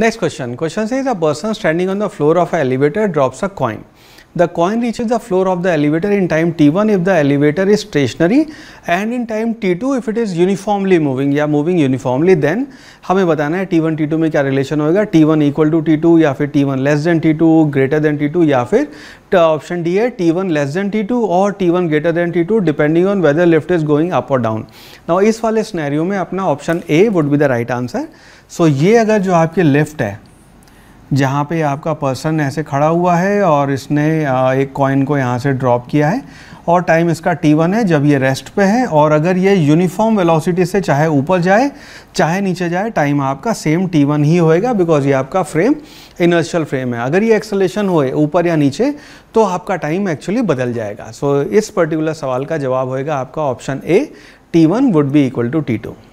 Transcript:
Next question. Question says a person standing on the floor of an elevator drops a coin. the coin reaches the floor of the elevator in time t1 if the elevator is stationary and in time t2 if it is uniformly moving या moving uniformly then हमें बताना है t1 t2 में क्या relation होगा t1 equal to t2 या फिर t1 less than t2 greater than t2 या फिर ऑप्शन डी है t1 less than t2 और t1 greater than t2 depending on whether lift is going up or down now इस वाले scenario में अपना option A would be the right answer so ये अगर जो आपकी लिफ्ट है जहाँ पे आपका पर्सन ऐसे खड़ा हुआ है और इसने एक कॉइन को यहाँ से ड्रॉप किया है और टाइम इसका T1 है जब ये रेस्ट पे है और अगर ये यूनिफॉर्म वेलोसिटी से चाहे ऊपर जाए चाहे नीचे जाए टाइम आपका सेम T1 ही होएगा बिकॉज ये आपका फ्रेम इनर्शियल फ्रेम है अगर ये एक्सलेशन होए ऊपर या नीचे तो आपका टाइम एक्चुअली बदल जाएगा सो so, इस पर्टिकुलर सवाल का जवाब होएगा आपका option A one would be equal to T